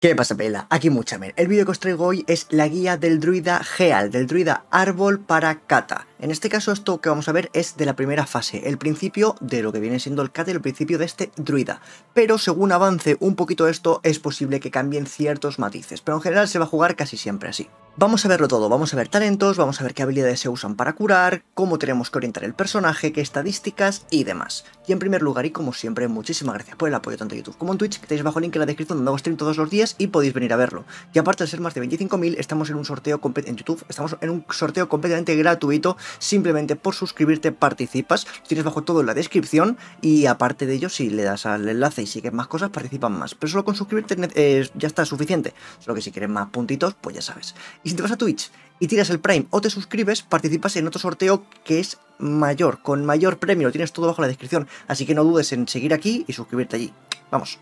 ¿Qué pasa, Pela? Aquí Muchamen. El vídeo que os traigo hoy es la guía del druida Geal, del druida Árbol para Kata. En este caso esto que vamos a ver es de la primera fase, el principio de lo que viene siendo el cátel, el principio de este druida. Pero según avance un poquito esto, es posible que cambien ciertos matices, pero en general se va a jugar casi siempre así. Vamos a verlo todo, vamos a ver talentos, vamos a ver qué habilidades se usan para curar, cómo tenemos que orientar el personaje, qué estadísticas y demás. Y en primer lugar, y como siempre, muchísimas gracias por el apoyo tanto en YouTube como en Twitch, que tenéis bajo el link en la descripción donde hago stream todos los días y podéis venir a verlo. Y aparte de ser más de 25.000, estamos en un sorteo en YouTube, estamos en un sorteo completamente gratuito simplemente por suscribirte participas, lo tienes bajo todo en la descripción y aparte de ello si le das al enlace y sigues más cosas participan más, pero solo con suscribirte eh, ya está suficiente, solo que si quieres más puntitos pues ya sabes. Y si te vas a Twitch y tiras el Prime o te suscribes, participas en otro sorteo que es mayor, con mayor premio, lo tienes todo bajo la descripción, así que no dudes en seguir aquí y suscribirte allí. Vamos.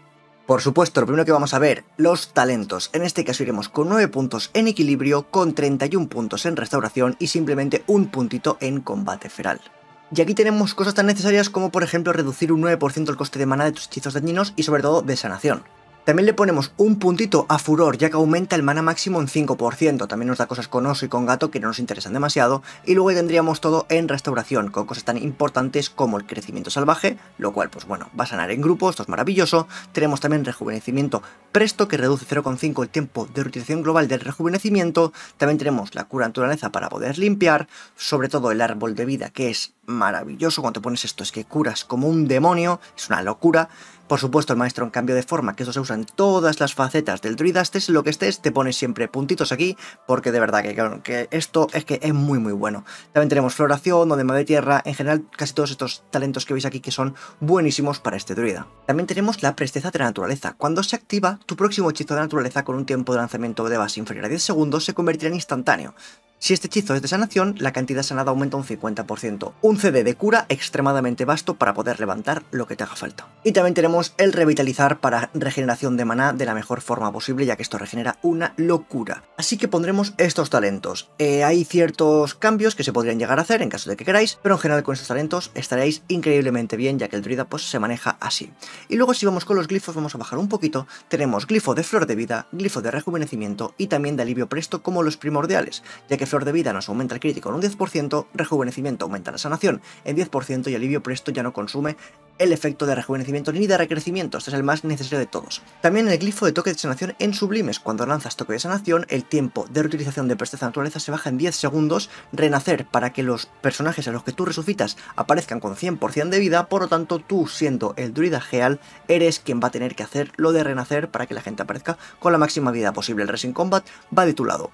Por supuesto, lo primero que vamos a ver, los talentos. En este caso iremos con 9 puntos en equilibrio, con 31 puntos en restauración y simplemente un puntito en combate feral. Y aquí tenemos cosas tan necesarias como por ejemplo reducir un 9% el coste de mana de tus hechizos dañinos y sobre todo de sanación. También le ponemos un puntito a Furor, ya que aumenta el mana máximo en 5%. También nos da cosas con Oso y con Gato que no nos interesan demasiado. Y luego tendríamos todo en Restauración, con cosas tan importantes como el Crecimiento Salvaje, lo cual, pues bueno, va a sanar en grupo, esto es maravilloso. Tenemos también Rejuvenecimiento Presto, que reduce 0,5 el tiempo de reutilización global del rejuvenecimiento. También tenemos la Cura Naturaleza para poder limpiar, sobre todo el Árbol de Vida, que es maravilloso. Cuando pones esto es que curas como un demonio, es una locura. Por supuesto, el maestro en cambio de forma, que eso se usa en todas las facetas del druida, estés lo que estés, te pones siempre puntitos aquí, porque de verdad que, esto es que es muy muy bueno. También tenemos floración, donde de tierra, en general casi todos estos talentos que veis aquí que son buenísimos para este druida. También tenemos la presteza de la naturaleza. Cuando se activa, tu próximo hechizo de naturaleza con un tiempo de lanzamiento de base inferior a 10 segundos se convertirá en instantáneo. Si este hechizo es de sanación, la cantidad sanada aumenta un 50%. Un CD de cura extremadamente vasto para poder levantar lo que te haga falta. Y también tenemos el revitalizar para regeneración de maná de la mejor forma posible, ya que esto regenera una locura. Así que pondremos estos talentos. Eh, hay ciertos cambios que se podrían llegar a hacer en caso de que queráis, pero en general con estos talentos estaréis increíblemente bien, ya que el druida pues, se maneja así. Y luego si vamos con los glifos, vamos a bajar un poquito. Tenemos glifo de flor de vida, glifo de rejuvenecimiento y también de alivio presto como los primordiales, ya que Flor de Vida nos aumenta el crítico en un 10%, Rejuvenecimiento aumenta la sanación en 10% y Alivio Presto ya no consume el efecto de rejuvenecimiento ni de recrecimiento, este es el más necesario de todos. También el glifo de toque de sanación en sublimes, cuando lanzas toque de sanación, el tiempo de reutilización de presteza de naturaleza se baja en 10 segundos, renacer para que los personajes a los que tú resucitas aparezcan con 100% de vida, por lo tanto tú siendo el druida geal, eres quien va a tener que hacer lo de renacer para que la gente aparezca con la máxima vida posible. El Resin Combat va de tu lado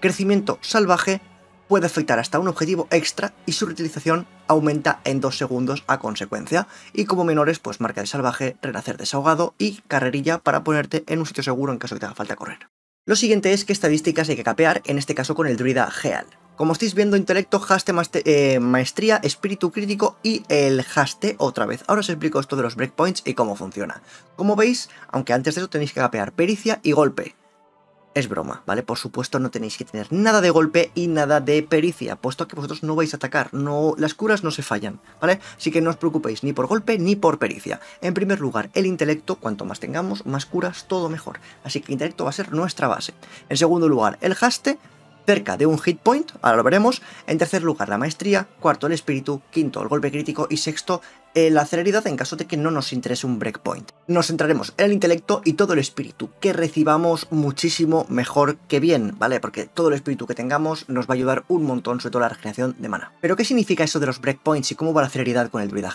crecimiento salvaje puede afectar hasta un objetivo extra y su reutilización aumenta en 2 segundos a consecuencia. Y como menores, pues marca de salvaje, renacer desahogado y carrerilla para ponerte en un sitio seguro en caso de que te haga falta correr. Lo siguiente es que estadísticas hay que capear, en este caso con el druida Heal. Como estáis viendo, intelecto, haste, eh, maestría, espíritu crítico y el haste otra vez. Ahora os explico esto de los breakpoints y cómo funciona. Como veis, aunque antes de eso tenéis que capear pericia y golpe es broma, ¿vale? Por supuesto no tenéis que tener nada de golpe y nada de pericia, puesto que vosotros no vais a atacar, no, las curas no se fallan, ¿vale? Así que no os preocupéis ni por golpe ni por pericia. En primer lugar, el intelecto, cuanto más tengamos, más curas, todo mejor. Así que el intelecto va a ser nuestra base. En segundo lugar, el haste, cerca de un hit point, ahora lo veremos. En tercer lugar, la maestría. Cuarto, el espíritu. Quinto, el golpe crítico. Y sexto, eh, la celeridad en caso de que no nos interese un breakpoint. Nos centraremos en el intelecto y todo el espíritu, que recibamos muchísimo mejor que bien, ¿vale? Porque todo el espíritu que tengamos nos va a ayudar un montón, sobre todo la regeneración de mana. Pero ¿qué significa eso de los breakpoints y cómo va la celeridad con el druida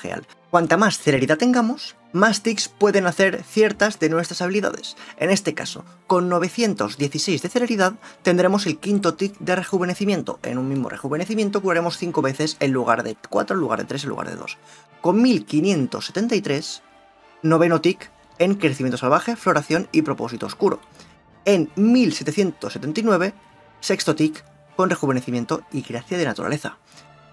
Cuanta más celeridad tengamos, más ticks pueden hacer ciertas de nuestras habilidades. En este caso, con 916 de celeridad, tendremos el quinto tick de rejuvenecimiento. En un mismo rejuvenecimiento curaremos 5 veces en lugar de 4, en lugar de 3, en lugar de 2. Con 1573, noveno tic en crecimiento salvaje, floración y propósito oscuro. En 1779, sexto tic con rejuvenecimiento y gracia de naturaleza.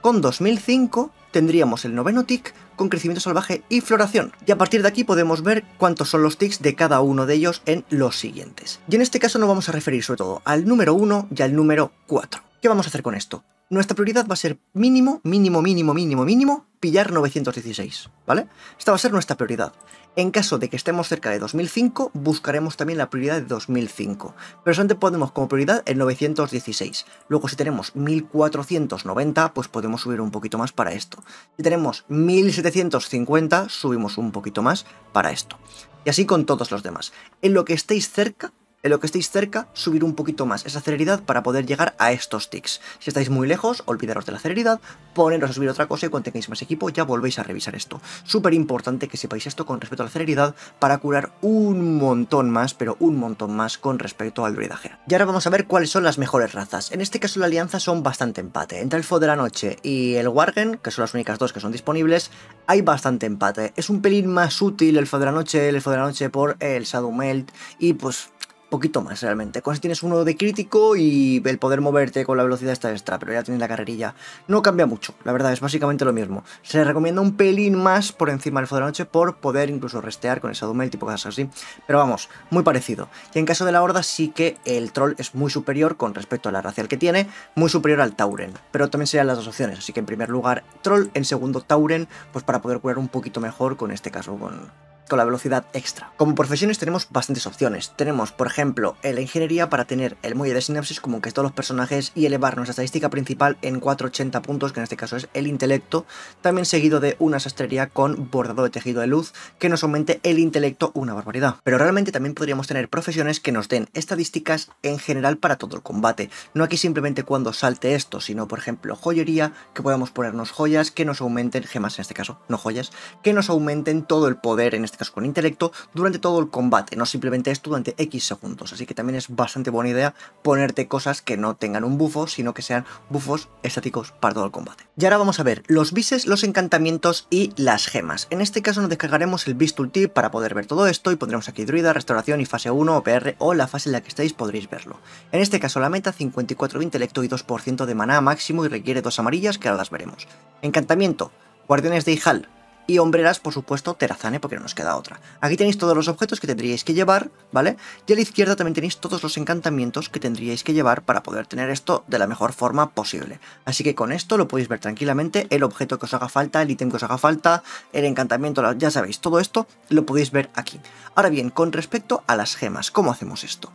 Con 2005 tendríamos el noveno tic con crecimiento salvaje y floración. Y a partir de aquí podemos ver cuántos son los tics de cada uno de ellos en los siguientes. Y en este caso nos vamos a referir sobre todo al número 1 y al número 4. ¿Qué vamos a hacer con esto? Nuestra prioridad va a ser mínimo, mínimo, mínimo, mínimo, mínimo, pillar 916, ¿vale? Esta va a ser nuestra prioridad. En caso de que estemos cerca de 2005, buscaremos también la prioridad de 2005, pero solamente podemos como prioridad el 916. Luego si tenemos 1490, pues podemos subir un poquito más para esto. Si tenemos 1750, subimos un poquito más para esto. Y así con todos los demás. En lo que estéis cerca, en lo que estéis cerca, subir un poquito más esa celeridad para poder llegar a estos ticks. Si estáis muy lejos, olvidaros de la celeridad, poneros a subir otra cosa y cuando tengáis más equipo ya volvéis a revisar esto. Súper importante que sepáis esto con respecto a la celeridad para curar un montón más, pero un montón más con respecto al druidaje. Y ahora vamos a ver cuáles son las mejores razas. En este caso la alianza son bastante empate. Entre el Fo de la Noche y el Wargen, que son las únicas dos que son disponibles, hay bastante empate. Es un pelín más útil el Fo de la Noche, el Fo de la Noche por el Shadow Melt y pues poquito más realmente. Con tienes uno de crítico y el poder moverte con la velocidad está extra, pero ya tienes la carrerilla. No cambia mucho, la verdad, es básicamente lo mismo. Se recomienda un pelín más por encima del fuego de la noche por poder incluso restear con esa dumel, tipo cosas así. Pero vamos, muy parecido. Y en caso de la Horda sí que el Troll es muy superior con respecto a la racial que tiene, muy superior al Tauren. Pero también serían las dos opciones, así que en primer lugar Troll, en segundo Tauren, pues para poder curar un poquito mejor con este caso, con, con la velocidad extra. Como profesiones tenemos bastantes opciones. Tenemos, por ejemplo, la ingeniería para tener el muelle de sinapsis como que todos los personajes y elevar nuestra estadística principal en 480 puntos, que en este caso es el intelecto, también seguido de una sastrería con bordado de tejido de luz que nos aumente el intelecto una barbaridad. Pero realmente también podríamos tener profesiones que nos den estadísticas en general para todo el combate. No aquí simplemente cuando salte esto, sino por ejemplo joyería, que podamos ponernos joyas que nos aumenten, gemas en este caso, no joyas, que nos aumenten todo el poder en este con intelecto durante todo el combate, no simplemente esto durante X segundos. Así que también es bastante buena idea ponerte cosas que no tengan un bufo, sino que sean bufos estáticos para todo el combate. Y ahora vamos a ver los bises, los encantamientos y las gemas. En este caso nos descargaremos el ulti para poder ver todo esto y pondremos aquí Druida, Restauración y fase 1, OPR o la fase en la que estéis podréis verlo. En este caso la meta 54 de intelecto y 2% de maná máximo y requiere dos amarillas que ahora las veremos. Encantamiento, Guardianes de Ijal, y hombreras, por supuesto, terazane, porque no nos queda otra. Aquí tenéis todos los objetos que tendríais que llevar, ¿vale? Y a la izquierda también tenéis todos los encantamientos que tendríais que llevar para poder tener esto de la mejor forma posible. Así que con esto lo podéis ver tranquilamente, el objeto que os haga falta, el ítem que os haga falta, el encantamiento, ya sabéis, todo esto lo podéis ver aquí. Ahora bien, con respecto a las gemas, ¿cómo hacemos esto?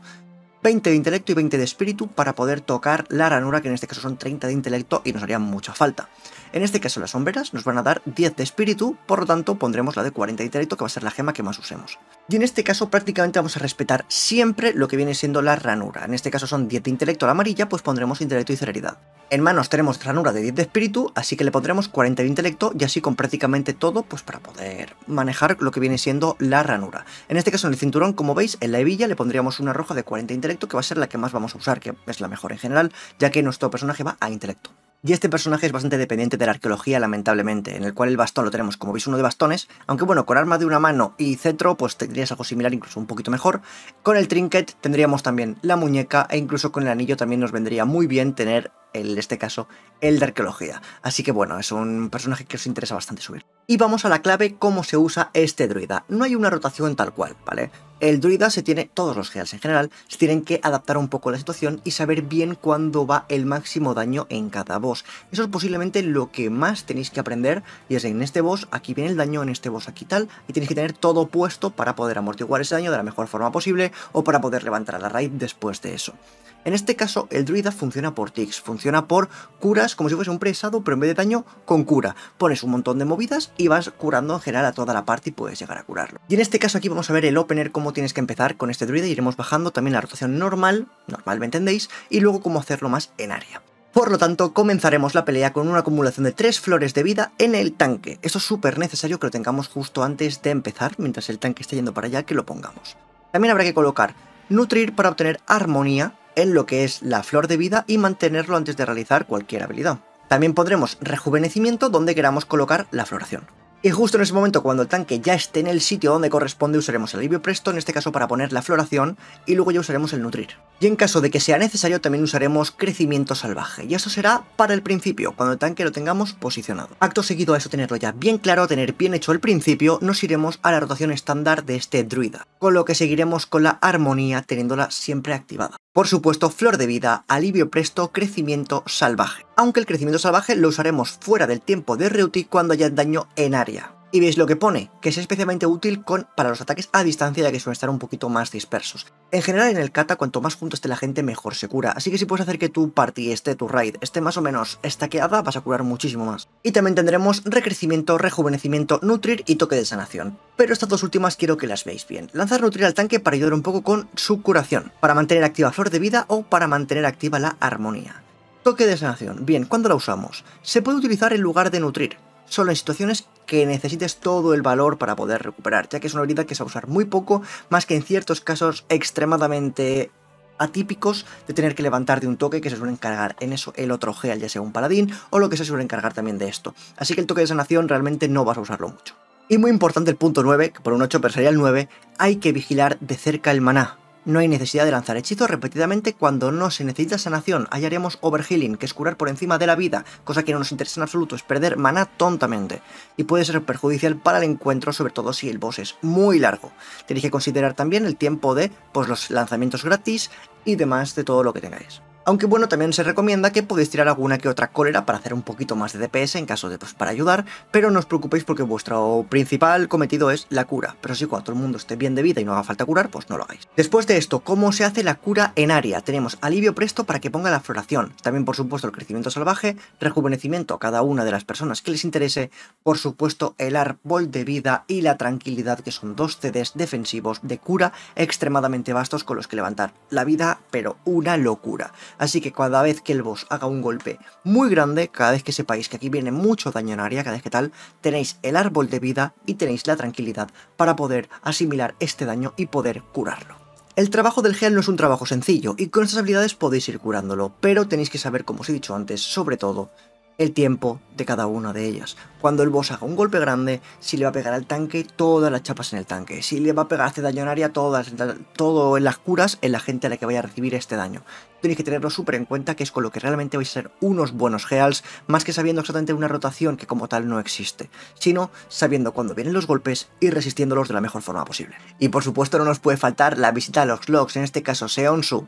20 de intelecto y 20 de espíritu para poder tocar la ranura, que en este caso son 30 de intelecto y nos haría mucha falta. En este caso las sombreras nos van a dar 10 de espíritu, por lo tanto pondremos la de 40 de intelecto, que va a ser la gema que más usemos. Y en este caso prácticamente vamos a respetar siempre lo que viene siendo la ranura. En este caso son 10 de intelecto la amarilla, pues pondremos intelecto y celeridad. En manos tenemos ranura de 10 de espíritu, así que le pondremos 40 de intelecto y así con prácticamente todo, pues para poder manejar lo que viene siendo la ranura. En este caso en el cinturón, como veis, en la hebilla le pondríamos una roja de 40 de intelecto que va a ser la que más vamos a usar, que es la mejor en general, ya que nuestro personaje va a intelecto. Y este personaje es bastante dependiente de la arqueología, lamentablemente, en el cual el bastón lo tenemos como veis uno de bastones, aunque bueno, con arma de una mano y cetro, pues tendrías algo similar, incluso un poquito mejor. Con el trinket tendríamos también la muñeca, e incluso con el anillo también nos vendría muy bien tener, en este caso, el de arqueología. Así que bueno, es un personaje que os interesa bastante subir. Y vamos a la clave cómo se usa este druida. No hay una rotación tal cual, ¿vale? El druida se tiene, todos los heals en general, se tienen que adaptar un poco a la situación y saber bien cuándo va el máximo daño en cada boss. Eso es posiblemente lo que más tenéis que aprender y es en este boss, aquí viene el daño, en este boss aquí tal, y tenéis que tener todo puesto para poder amortiguar ese daño de la mejor forma posible o para poder levantar a la raid después de eso. En este caso, el druida funciona por tics, funciona por curas como si fuese un presado, pero en vez de daño, con cura. Pones un montón de movidas y vas curando en general a toda la parte y puedes llegar a curarlo. Y en este caso aquí vamos a ver el opener, cómo tienes que empezar con este druida, iremos bajando también la rotación normal, normal me entendéis, y luego cómo hacerlo más en área. Por lo tanto, comenzaremos la pelea con una acumulación de tres flores de vida en el tanque. Esto es súper necesario que lo tengamos justo antes de empezar, mientras el tanque esté yendo para allá, que lo pongamos. También habrá que colocar Nutrir para obtener armonía en lo que es la flor de vida y mantenerlo antes de realizar cualquier habilidad. También pondremos rejuvenecimiento donde queramos colocar la floración. Y justo en ese momento, cuando el tanque ya esté en el sitio donde corresponde, usaremos el alivio presto, en este caso para poner la floración, y luego ya usaremos el nutrir. Y en caso de que sea necesario, también usaremos crecimiento salvaje, y eso será para el principio, cuando el tanque lo tengamos posicionado. Acto seguido a eso tenerlo ya bien claro, tener bien hecho el principio, nos iremos a la rotación estándar de este druida, con lo que seguiremos con la armonía teniéndola siempre activada. Por supuesto, flor de vida, alivio presto, crecimiento salvaje. Aunque el crecimiento salvaje lo usaremos fuera del tiempo de Reuti cuando haya daño en área. Y veis lo que pone, que es especialmente útil con, para los ataques a distancia ya que suelen estar un poquito más dispersos. En general en el kata cuanto más junto esté la gente mejor se cura, así que si puedes hacer que tu party esté, tu raid, esté más o menos estaqueada vas a curar muchísimo más. Y también tendremos recrecimiento, rejuvenecimiento, nutrir y toque de sanación. Pero estas dos últimas quiero que las veáis bien. Lanzar nutrir al tanque para ayudar un poco con su curación, para mantener activa flor de vida o para mantener activa la armonía. Toque de sanación. Bien, ¿cuándo la usamos? Se puede utilizar en lugar de nutrir, solo en situaciones que necesites todo el valor para poder recuperar, ya que es una habilidad que se va a usar muy poco, más que en ciertos casos extremadamente atípicos de tener que levantar de un toque que se suele encargar en eso el otro Geal, ya sea un paladín o lo que se suele encargar también de esto. Así que el toque de sanación realmente no vas a usarlo mucho. Y muy importante el punto 9, que por un 8 persería el 9, hay que vigilar de cerca el maná, no hay necesidad de lanzar hechizos repetidamente cuando no se necesita sanación. hallaremos overhealing, que es curar por encima de la vida, cosa que no nos interesa en absoluto, es perder mana tontamente. Y puede ser perjudicial para el encuentro, sobre todo si el boss es muy largo. Tenéis que considerar también el tiempo de pues, los lanzamientos gratis y demás de todo lo que tengáis. Aunque bueno, también se recomienda que podéis tirar alguna que otra cólera para hacer un poquito más de DPS en caso de pues para ayudar, pero no os preocupéis porque vuestro principal cometido es la cura, pero si cuando todo el mundo esté bien de vida y no haga falta curar, pues no lo hagáis. Después de esto, ¿cómo se hace la cura en área? Tenemos alivio presto para que ponga la floración, también por supuesto el crecimiento salvaje, rejuvenecimiento a cada una de las personas que les interese, por supuesto el árbol de vida y la tranquilidad que son dos CDs defensivos de cura extremadamente vastos con los que levantar la vida, pero una locura. Así que cada vez que el boss haga un golpe muy grande, cada vez que sepáis que aquí viene mucho daño en área, cada vez que tal, tenéis el árbol de vida y tenéis la tranquilidad para poder asimilar este daño y poder curarlo. El trabajo del Gel no es un trabajo sencillo, y con estas habilidades podéis ir curándolo, pero tenéis que saber, como os he dicho antes, sobre todo, el tiempo de cada una de ellas. Cuando el boss haga un golpe grande, si le va a pegar al tanque, todas las chapas en el tanque. Si le va a pegar hace este daño en área, todas, todo en las curas, en la gente a la que vaya a recibir este daño. Tienes que tenerlo súper en cuenta que es con lo que realmente vais a ser unos buenos heals, más que sabiendo exactamente una rotación que como tal no existe, sino sabiendo cuándo vienen los golpes y resistiéndolos de la mejor forma posible. Y por supuesto no nos puede faltar la visita a los logs, en este caso Seonsu.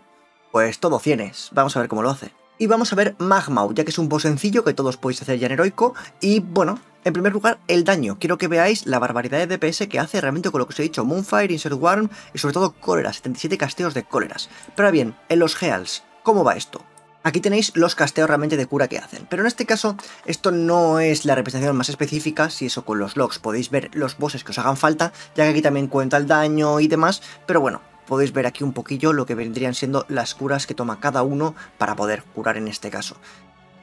Pues todo tienes, vamos a ver cómo lo hace y vamos a ver Magmau, ya que es un boss sencillo que todos podéis hacer ya en heroico. Y bueno, en primer lugar, el daño. Quiero que veáis la barbaridad de DPS que hace realmente con lo que os he dicho, Moonfire, Insert Warm y sobre todo Cólera, 77 casteos de cóleras. Pero bien, en los Heals, ¿cómo va esto? Aquí tenéis los casteos realmente de cura que hacen, pero en este caso esto no es la representación más específica, si eso con los logs podéis ver los bosses que os hagan falta, ya que aquí también cuenta el daño y demás, pero bueno, podéis ver aquí un poquillo lo que vendrían siendo las curas que toma cada uno para poder curar en este caso.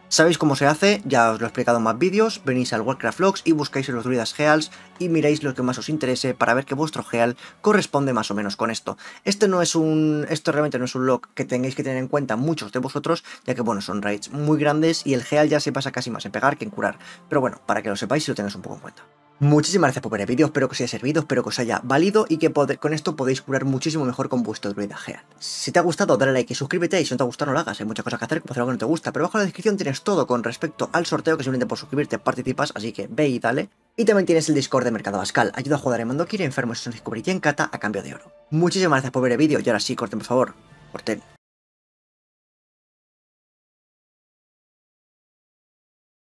Sabéis cómo se hace, ya os lo he explicado en más vídeos, venís al Warcraft Logs y buscáis los druidas Heals y miráis lo que más os interese para ver que vuestro Heal corresponde más o menos con esto. Este no es un, esto realmente no es un log que tengáis que tener en cuenta muchos de vosotros, ya que bueno, son raids muy grandes y el Heal ya se pasa casi más en pegar que en curar, pero bueno, para que lo sepáis y lo tengáis un poco en cuenta. Muchísimas gracias por ver el vídeo, espero que os haya servido, espero que os haya valido y que con esto podéis curar muchísimo mejor con vuestro druida Si te ha gustado, dale like y suscríbete, y si no te ha gustado no lo hagas, hay muchas cosas que hacer, como hacer algo que no te gusta, pero abajo en la descripción tienes todo con respecto al sorteo, que simplemente por suscribirte participas, así que ve y dale. Y también tienes el Discord de Mercado Pascal, ayuda a jugar en Mandokir, enfermos y en Cata a cambio de oro. Muchísimas gracias por ver el vídeo, y ahora sí, corten por favor, corten.